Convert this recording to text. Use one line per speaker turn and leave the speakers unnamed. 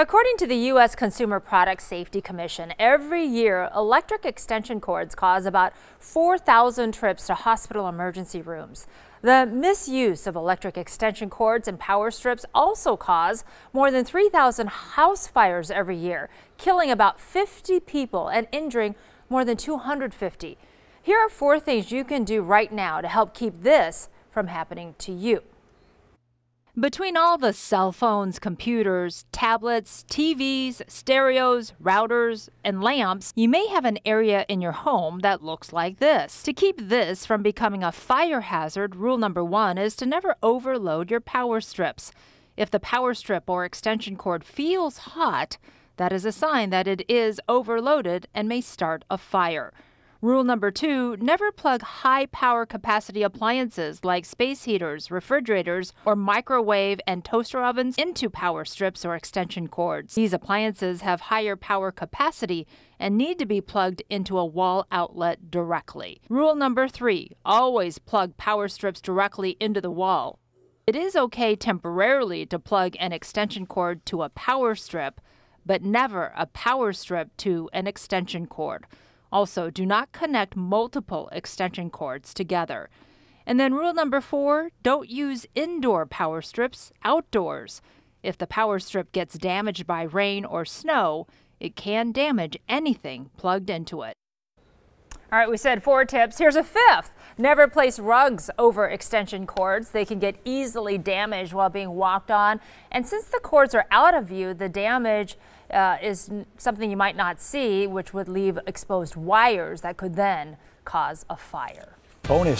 According to the U.S. Consumer Product Safety Commission, every year electric extension cords cause about 4,000 trips to hospital emergency rooms. The misuse of electric extension cords and power strips also cause more than 3,000 house fires every year, killing about 50 people and injuring more than 250. Here are four things you can do right now to help keep this from happening to you. Between all the cell phones, computers, tablets, TVs, stereos, routers, and lamps, you may have an area in your home that looks like this. To keep this from becoming a fire hazard, rule number one is to never overload your power strips. If the power strip or extension cord feels hot, that is a sign that it is overloaded and may start a fire. Rule number two never plug high power capacity appliances like space heaters, refrigerators, or microwave and toaster ovens into power strips or extension cords. These appliances have higher power capacity and need to be plugged into a wall outlet directly. Rule number three always plug power strips directly into the wall. It is okay temporarily to plug an extension cord to a power strip, but never a power strip to an extension cord. Also, do not connect multiple extension cords together. And then rule number four don't use indoor power strips outdoors. If the power strip gets damaged by rain or snow, it can damage anything plugged into it. All right, we said four tips. Here's a fifth. Never place rugs over extension cords. They can get easily damaged while being walked on. And since the cords are out of view, the damage uh, is something you might not see, which would leave exposed wires that could then cause a fire. Bonus.